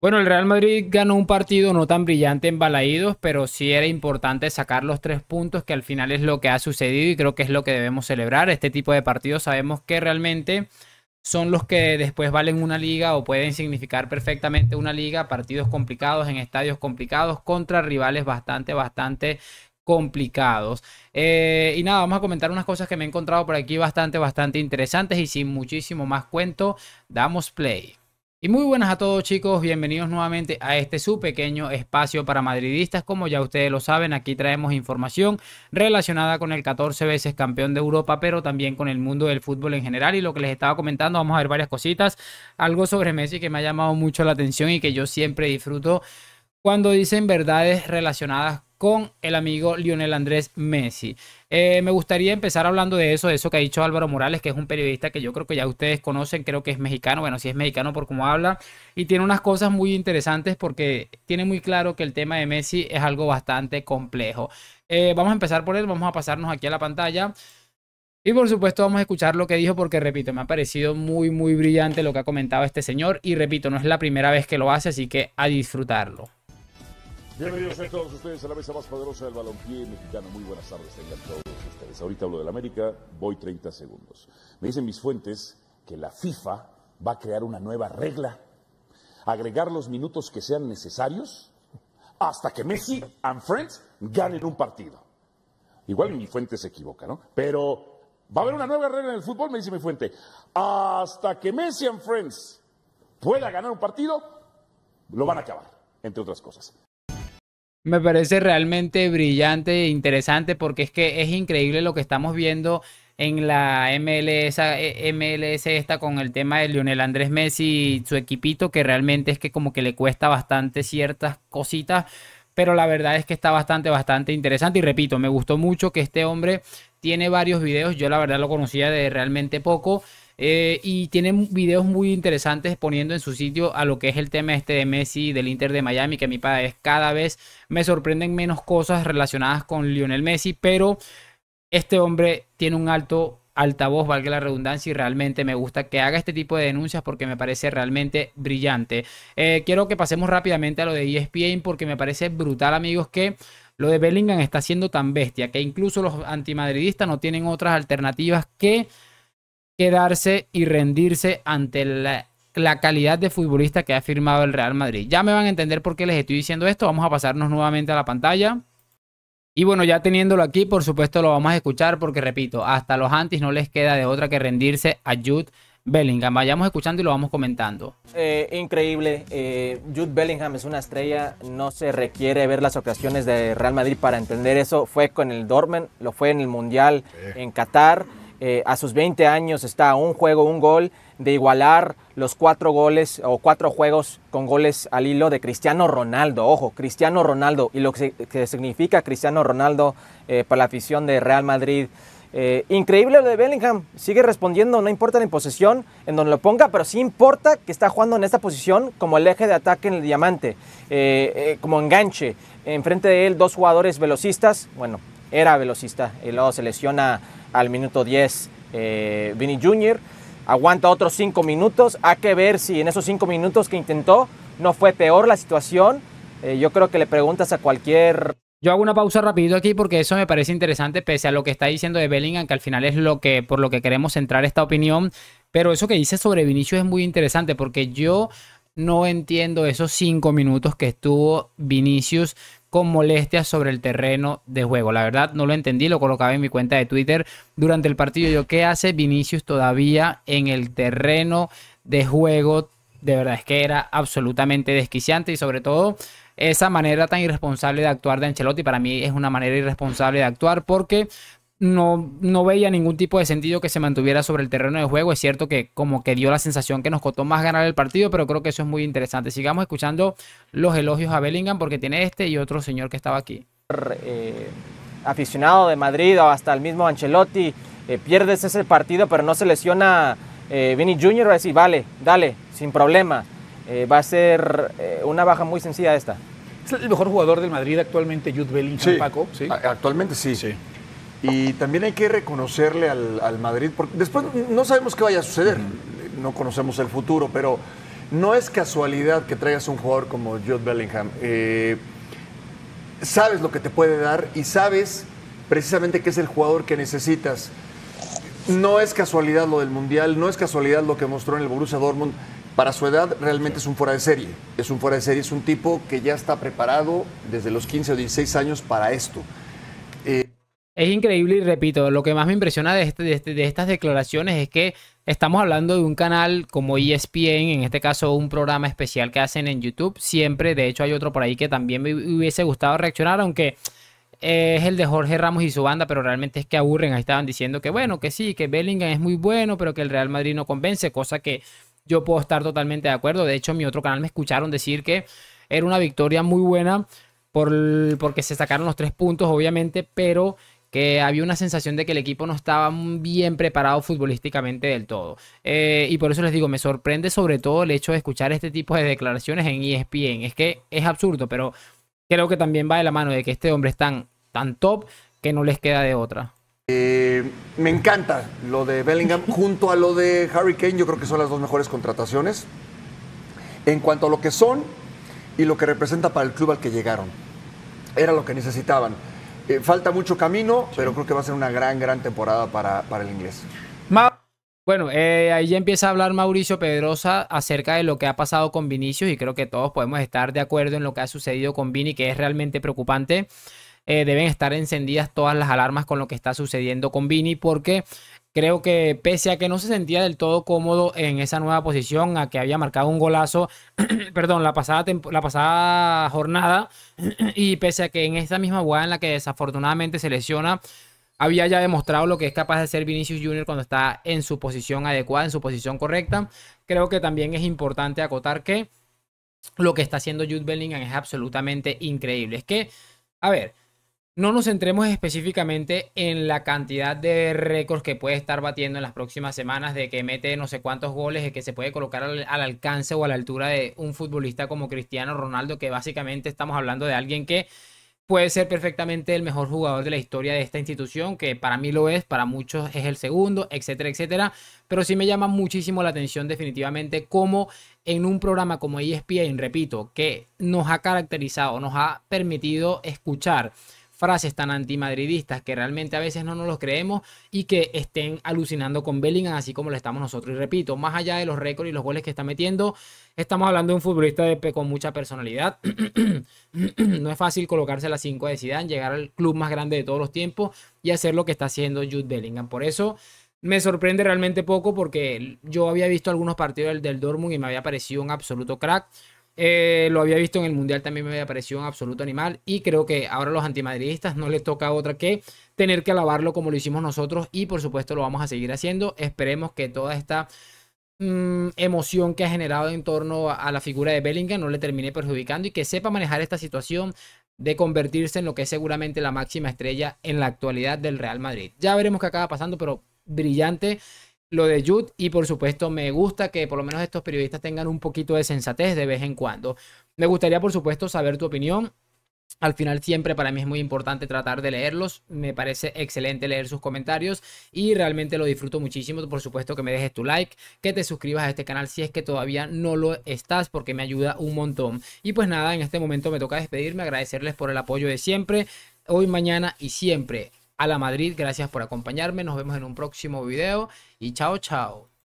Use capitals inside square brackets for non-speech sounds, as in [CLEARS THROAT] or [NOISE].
Bueno, el Real Madrid ganó un partido no tan brillante en Balaídos, pero sí era importante sacar los tres puntos, que al final es lo que ha sucedido y creo que es lo que debemos celebrar. Este tipo de partidos sabemos que realmente son los que después valen una liga o pueden significar perfectamente una liga, partidos complicados en estadios complicados contra rivales bastante, bastante complicados. Eh, y nada, vamos a comentar unas cosas que me he encontrado por aquí bastante, bastante interesantes y sin muchísimo más cuento, damos play. Y muy buenas a todos chicos, bienvenidos nuevamente a este su pequeño espacio para madridistas. Como ya ustedes lo saben, aquí traemos información relacionada con el 14 veces campeón de Europa, pero también con el mundo del fútbol en general. Y lo que les estaba comentando, vamos a ver varias cositas. Algo sobre Messi que me ha llamado mucho la atención y que yo siempre disfruto cuando dicen verdades relacionadas con el amigo Lionel Andrés Messi. Eh, me gustaría empezar hablando de eso, de eso que ha dicho Álvaro Morales, que es un periodista que yo creo que ya ustedes conocen, creo que es mexicano, bueno, si sí es mexicano por cómo habla, y tiene unas cosas muy interesantes porque tiene muy claro que el tema de Messi es algo bastante complejo. Eh, vamos a empezar por él, vamos a pasarnos aquí a la pantalla. Y por supuesto vamos a escuchar lo que dijo porque, repito, me ha parecido muy, muy brillante lo que ha comentado este señor y, repito, no es la primera vez que lo hace, así que a disfrutarlo. Bienvenidos a todos ustedes a la mesa más poderosa del balompié mexicano. Muy buenas tardes tengan todos ustedes. Ahorita hablo del América, voy 30 segundos. Me dicen mis fuentes que la FIFA va a crear una nueva regla, agregar los minutos que sean necesarios hasta que Messi and Friends ganen un partido. Igual mi fuente se equivoca, ¿no? Pero va a haber una nueva regla en el fútbol, me dice mi fuente. Hasta que Messi and Friends pueda ganar un partido, lo van a acabar, entre otras cosas me parece realmente brillante e interesante porque es que es increíble lo que estamos viendo en la MLS, eh, MLS esta con el tema de Lionel Andrés Messi y su equipito, que realmente es que como que le cuesta bastante ciertas cositas, pero la verdad es que está bastante, bastante interesante. Y repito, me gustó mucho que este hombre tiene varios videos, yo la verdad lo conocía de realmente poco eh, y tiene videos muy interesantes poniendo en su sitio a lo que es el tema este de Messi del Inter de Miami, que a mi padre vez, cada vez me sorprenden menos cosas relacionadas con Lionel Messi, pero este hombre tiene un alto altavoz, valga la redundancia, y realmente me gusta que haga este tipo de denuncias porque me parece realmente brillante. Eh, quiero que pasemos rápidamente a lo de ESPN porque me parece brutal, amigos, que lo de Bellingham está siendo tan bestia que incluso los antimadridistas no tienen otras alternativas que quedarse y rendirse ante la, calidad de futbolista que ha firmado el Real Madrid. Ya me van a entender por qué les estoy diciendo esto. Vamos a pasarnos nuevamente a la pantalla. Y bueno, ya teniéndolo aquí, por supuesto lo vamos a escuchar porque, repito, hasta los antes no les queda de otra que rendirse a Jude Bellingham. Vayamos escuchando y lo vamos comentando. Eh, increíble. Eh, Jude Bellingham es una estrella. No se requiere ver las ocasiones de Real Madrid para entender eso. Fue con el Dortmund, lo fue en el Mundial en Qatar eh, a sus 20 años está un juego, un gol de igualar los cuatro goles o cuatro juegos con goles al hilo de Cristiano Ronaldo. Ojo, Cristiano Ronaldo y lo que, significa Cristiano Ronaldo eh, para la afición de Real Madrid. Eh, increíble lo de Bellingham, sigue respondiendo, no importa la imposición en donde lo ponga, pero sí importa que está jugando en esta posición como el eje de ataque en el diamante, como enganche. Enfrente de él dos jugadores velocistas, bueno, era velocista y luego se lesiona al minuto 10 eh, Vinny Jr. Aguanta otros 5 minutos. Hay que ver si en esos 5 minutos que intentó no fue peor la situación. Eh, yo creo que le preguntas a cualquier yo hago una pausa rapidito aquí porque eso me parece interesante pese a lo que está diciendo de Bellingham, que al final es lo que por lo que queremos centrar esta opinión, pero eso que dice sobre Vinicius es muy interesante porque yo no entiendo esos 5 minutos que estuvo Vinicius con molestias sobre el terreno de juego. La verdad no lo entendí, lo colocaba en mi cuenta de Twitter durante el partido. Yo, ¿qué hace Vinicius todavía en el terreno de juego? De verdad es que era absolutamente desquiciante y sobre todo esa manera tan irresponsable de actuar de Ancelotti para mí es una manera irresponsable de actuar porque no, veía ningún tipo de sentido que se mantuviera sobre el terreno de juego. Es cierto que como que dio la sensación que nos costó más ganar el partido, pero creo que eso es muy interesante. Sigamos escuchando los elogios a Bellingham porque tiene este y otro señor que estaba aquí. Eh, aficionado de Madrid o hasta el mismo Ancelotti, eh, pierdes ese partido pero no se lesiona eh, Vinny Junior, va a decir, vale, dale, sin problema. Eh, va a ser una baja muy sencilla esta. ¿Es el mejor jugador del Madrid actualmente, Jude Bellingham, Paco? Actualmente sí. sí. Y también hay que reconocerle al, Madrid, porque después no sabemos qué vaya a suceder, no conocemos el futuro, pero no es casualidad que traigas un jugador como Jude Bellingham. Eh, sabes lo que te puede dar y sabes precisamente que es el jugador que necesitas. No es casualidad lo del Mundial, no es casualidad lo que mostró en el Borussia Dortmund. Para su edad realmente es un fuera de serie. Es un fuera de serie, es un tipo que ya está preparado desde los 15 o 16 años para esto. Es increíble y repito, lo que más me impresiona de, este, este, de, estas declaraciones es que estamos hablando de un canal como ESPN, en este caso un programa especial que hacen en YouTube, siempre, de hecho hay otro por ahí que también me hubiese gustado reaccionar, aunque eh, es el de Jorge Ramos y su banda, pero realmente es que aburren, ahí estaban diciendo que bueno, que sí, que Bellingham es muy bueno, pero que el Real Madrid no convence, cosa que yo puedo estar totalmente de acuerdo, de hecho en mi otro canal me escucharon decir que era una victoria muy buena por, porque se sacaron los tres puntos, obviamente, pero que había una sensación de que el equipo no estaba bien preparado futbolísticamente del todo. Eh, y por eso les digo, me sorprende sobre todo el hecho de escuchar este tipo de declaraciones en ESPN. Es que es absurdo, pero creo que también va de la mano de que este hombre es tan, tan top que no les queda de otra. Eh, me encanta lo de Bellingham [LAUGHS] junto a lo de Harry Kane. Yo creo que son las dos mejores contrataciones. En cuanto a lo que son y lo que representa para el club al que llegaron, era lo que necesitaban. Eh, falta mucho camino, pero creo que va a ser una gran, gran temporada para, para el inglés. Bueno, eh, ahí ya empieza a hablar Mauricio Pedrosa acerca de lo que ha pasado con Vinicius y creo que todos podemos estar de acuerdo en lo que ha sucedido con Vini, que es realmente preocupante. Eh, deben estar encendidas todas las alarmas con lo que está sucediendo con Vini porque Creo que pese a que no se sentía del todo cómodo en esa nueva posición, a que había marcado un golazo, [CLEARS THROAT] perdón, la pasada, la pasada jornada, [CLEARS THROAT] y pese a que en esta misma jugada en la que desafortunadamente se lesiona, había ya demostrado lo que es capaz de hacer Vinicius Jr. cuando está en su posición adecuada, en su posición correcta. Creo que también es importante acotar que lo que está haciendo Jude Bellingham es absolutamente increíble. Es que, a ver, no nos centremos específicamente en la cantidad de récords que puede estar batiendo en las próximas semanas, de que mete no sé cuántos goles, de que se puede colocar al, alcance o a la altura de un futbolista como Cristiano Ronaldo, que básicamente estamos hablando de alguien que puede ser perfectamente el mejor jugador de la historia de esta institución, que para mí lo es, para muchos es el segundo, etcétera, etcétera. Pero sí me llama muchísimo la atención definitivamente cómo en un programa como ESPN, repito, que nos ha caracterizado, nos ha permitido escuchar frases tan antimadridistas que realmente a veces no nos los creemos y que estén alucinando con Bellingham así como lo estamos nosotros. Y repito, más allá de los récords y los goles que está metiendo, estamos hablando de un futbolista de, con mucha personalidad. [CLEARS THROAT] no es fácil colocarse a las 5 de Zidane, llegar al club más grande de todos los tiempos y hacer lo que está haciendo Jude Bellingham. Por eso me sorprende realmente poco porque yo había visto algunos partidos del, del Dortmund y me había parecido un absoluto crack. Eh, lo había visto en el Mundial, también me parecido un absoluto animal. Y creo que ahora a los antimadridistas no les toca otra que tener que alabarlo como lo hicimos nosotros. Y por supuesto lo vamos a seguir haciendo. Esperemos que toda esta mm, emoción que ha generado en torno a la figura de Bellingham no le termine perjudicando y que sepa manejar esta situación de convertirse en lo que es seguramente la máxima estrella en la actualidad del Real Madrid. Ya veremos qué acaba pasando, pero brillante lo de Jude y por supuesto me gusta que por lo menos estos periodistas tengan un poquito de sensatez de vez en cuando. Me gustaría por supuesto saber tu opinión. Al final siempre para mí es muy importante tratar de leerlos. Me parece excelente leer sus comentarios y realmente lo disfruto muchísimo. Por supuesto que me dejes tu like, que te suscribas a este canal si es que todavía no lo estás porque me ayuda un montón. Y pues nada, en este momento me toca despedirme, agradecerles por el apoyo de siempre, hoy, mañana y siempre a la Madrid. Gracias por acompañarme. Nos vemos en un próximo video y chao, chao.